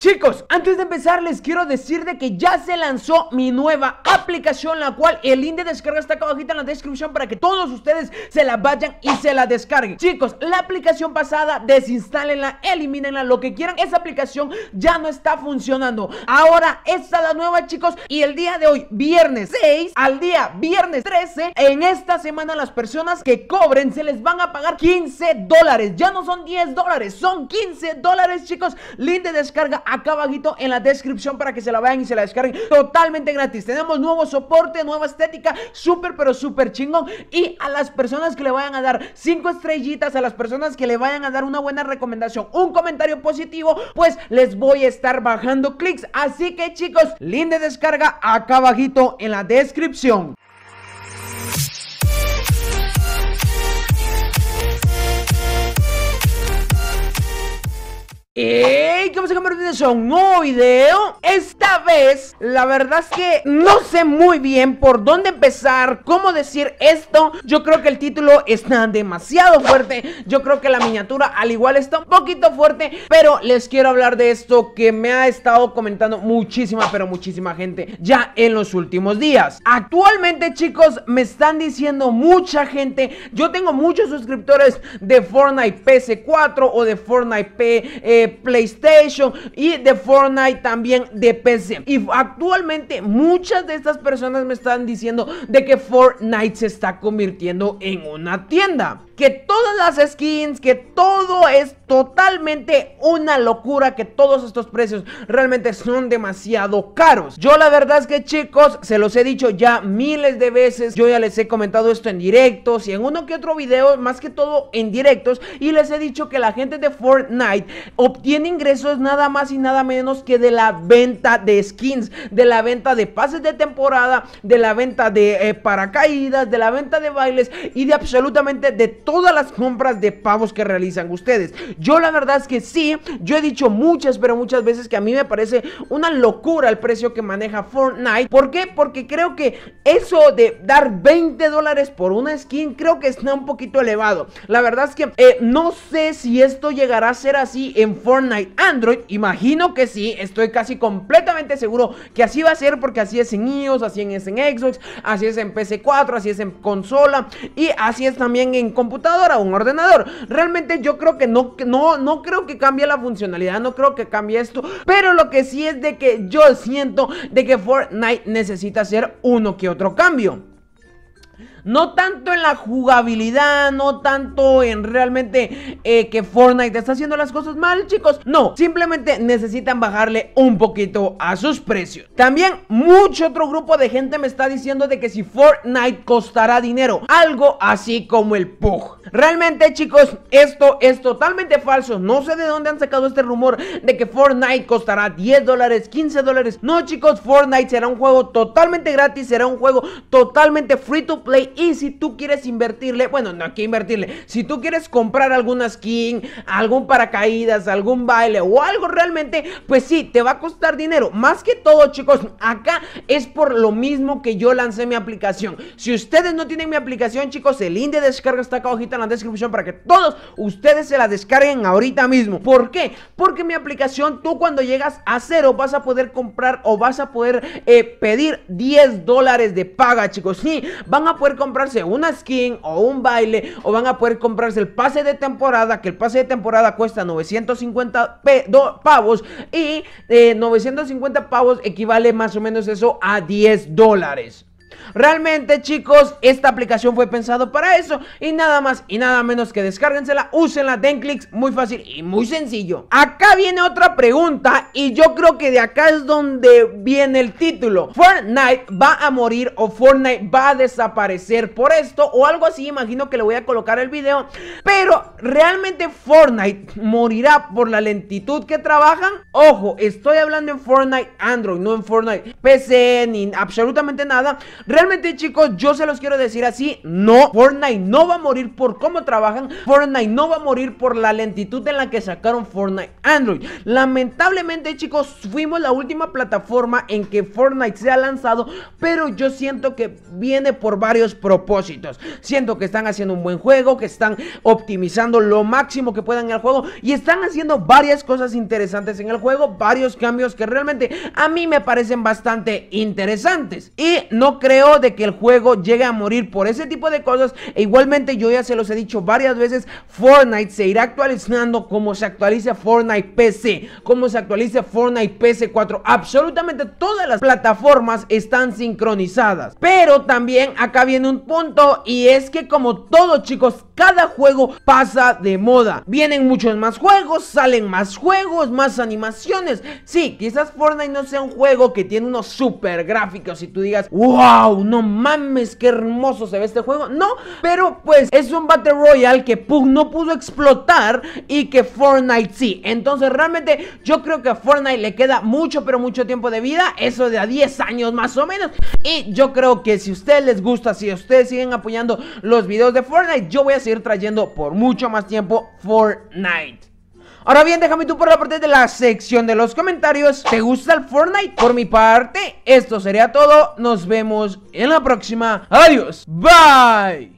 Chicos, antes de empezar les quiero decir de que ya se lanzó mi nueva aplicación La cual el link de descarga está acá abajito en la descripción para que todos ustedes se la vayan y se la descarguen Chicos, la aplicación pasada, desinstálenla, elimínenla, lo que quieran Esa aplicación ya no está funcionando Ahora, está la nueva chicos Y el día de hoy, viernes 6 al día viernes 13 En esta semana las personas que cobren se les van a pagar 15 dólares Ya no son 10 dólares, son 15 dólares chicos Link de descarga acá abajito en la descripción para que se la vean y se la descarguen totalmente gratis. Tenemos nuevo soporte, nueva estética, súper pero súper chingón. Y a las personas que le vayan a dar cinco estrellitas, a las personas que le vayan a dar una buena recomendación, un comentario positivo, pues les voy a estar bajando clics. Así que chicos, link de descarga acá abajito en la descripción. ¡Ey! ¿Cómo se convierte en un nuevo video? Esta vez, la verdad es que no sé muy bien por dónde empezar, cómo decir esto. Yo creo que el título está demasiado fuerte. Yo creo que la miniatura al igual está un poquito fuerte. Pero les quiero hablar de esto que me ha estado comentando muchísima, pero muchísima gente ya en los últimos días. Actualmente, chicos, me están diciendo mucha gente. Yo tengo muchos suscriptores de Fortnite PC 4 o de Fortnite P... Eh, PlayStation y de Fortnite también de PC. Y actualmente muchas de estas personas me están diciendo de que Fortnite se está convirtiendo en una tienda que todas las skins, que todo es totalmente una locura, que todos estos precios realmente son demasiado caros. Yo la verdad es que chicos, se los he dicho ya miles de veces, yo ya les he comentado esto en directos y en uno que otro video, más que todo en directos, y les he dicho que la gente de Fortnite obtiene ingresos nada más y nada menos que de la venta de skins, de la venta de pases de temporada, de la venta de eh, paracaídas, de la venta de bailes y de absolutamente de todas las compras de pavos que realizan ustedes. Yo la verdad es que sí, yo he dicho muchas, pero muchas veces que a mí me parece una locura el precio que maneja Fortnite. ¿Por qué? Porque creo que eso de dar 20 dólares por una skin creo que está un poquito elevado. La verdad es que eh, no sé si esto llegará a ser así en Fortnite Android. Imagino que sí, estoy casi completamente seguro que así va a ser porque así es en iOS, así es en Xbox, así es en PC4, así es en consola y así es también en computador a un ordenador. Realmente yo creo que no, no, no creo que cambie la funcionalidad, no creo que cambie esto. Pero lo que sí es de que yo siento de que Fortnite necesita hacer uno que otro cambio. No tanto en la jugabilidad, no tanto en realmente eh, que Fortnite está haciendo las cosas mal, chicos. No, simplemente necesitan bajarle un poquito a sus precios. También mucho otro grupo de gente me está diciendo de que si Fortnite costará dinero, algo así como el PUG. Realmente, chicos, esto es totalmente falso. No sé de dónde han sacado este rumor de que Fortnite costará 10 dólares, 15 dólares. No, chicos, Fortnite será un juego totalmente gratis, será un juego totalmente free to play y si tú quieres invertirle, bueno, no hay que invertirle, si tú quieres comprar alguna skin, algún paracaídas, algún baile o algo realmente, pues sí, te va a costar dinero. Más que todo, chicos, acá es por lo mismo que yo lancé mi aplicación. Si ustedes no tienen mi aplicación, chicos, el link de descarga está acá abajito en la descripción para que todos ustedes se la descarguen ahorita mismo. ¿Por qué? Porque mi aplicación, tú cuando llegas a cero vas a poder comprar o vas a poder eh, pedir 10 dólares de paga, chicos. Sí, van a poder comprarse una skin o un baile o van a poder comprarse el pase de temporada, que el pase de temporada cuesta 950 pavos y 950 eh, pavos equivale más o menos eso a 10 dólares. Realmente, chicos, esta aplicación fue pensado para eso y nada más y nada menos que descárguensela, úsenla, den clics, muy fácil y muy sencillo. Acá viene otra pregunta y yo creo que de acá es donde viene el título. Fortnite va a morir o Fortnite va a desaparecer por esto o algo así, imagino que le voy a colocar el video, pero realmente Fortnite morirá por la lentitud que trabajan. Ojo, estoy hablando en Fortnite Android, no en Fortnite PC ni absolutamente nada. Realmente, chicos, yo se los quiero decir así. No, Fortnite no va a morir por cómo trabajan. Fortnite no va a morir por la lentitud en la que sacaron Fortnite Android. Lamentablemente, chicos, fuimos la última plataforma en que Fortnite se ha lanzado. Pero yo siento que viene por varios propósitos. Siento que están haciendo un buen juego, que están optimizando lo máximo que puedan el juego. Y están haciendo varias cosas interesantes en el juego. Varios cambios que realmente a mí me parecen bastante interesantes. Y no creo de que el juego llegue a morir por ese tipo de cosas. E igualmente yo ya se los he dicho varias veces, Fortnite se irá actualizando como se actualiza Fortnite PC, como se actualiza Fortnite PC4. Absolutamente todas las plataformas están sincronizadas. Pero también acá viene un punto y es que como todo chicos, cada juego pasa de moda. Vienen muchos más juegos, salen más juegos, más animaciones. Sí, quizás Fortnite no sea un juego que tiene unos super gráficos y tú digas, wow, no mames, qué hermoso se ve este juego. No, pero pues es un Battle Royale que Pug no pudo explotar y que Fortnite sí. Entonces realmente yo creo que a Fortnite le queda mucho, pero mucho tiempo de vida. Eso de a 10 años más o menos. Y yo creo que si a ustedes les gusta, si ustedes siguen apoyando los videos de Fortnite, yo voy a seguir trayendo por mucho más tiempo Fortnite. Ahora bien, déjame tú por la parte de la sección de los comentarios. ¿Te gusta el Fortnite? Por mi parte, esto sería todo. Nos vemos en la próxima. Adiós. Bye.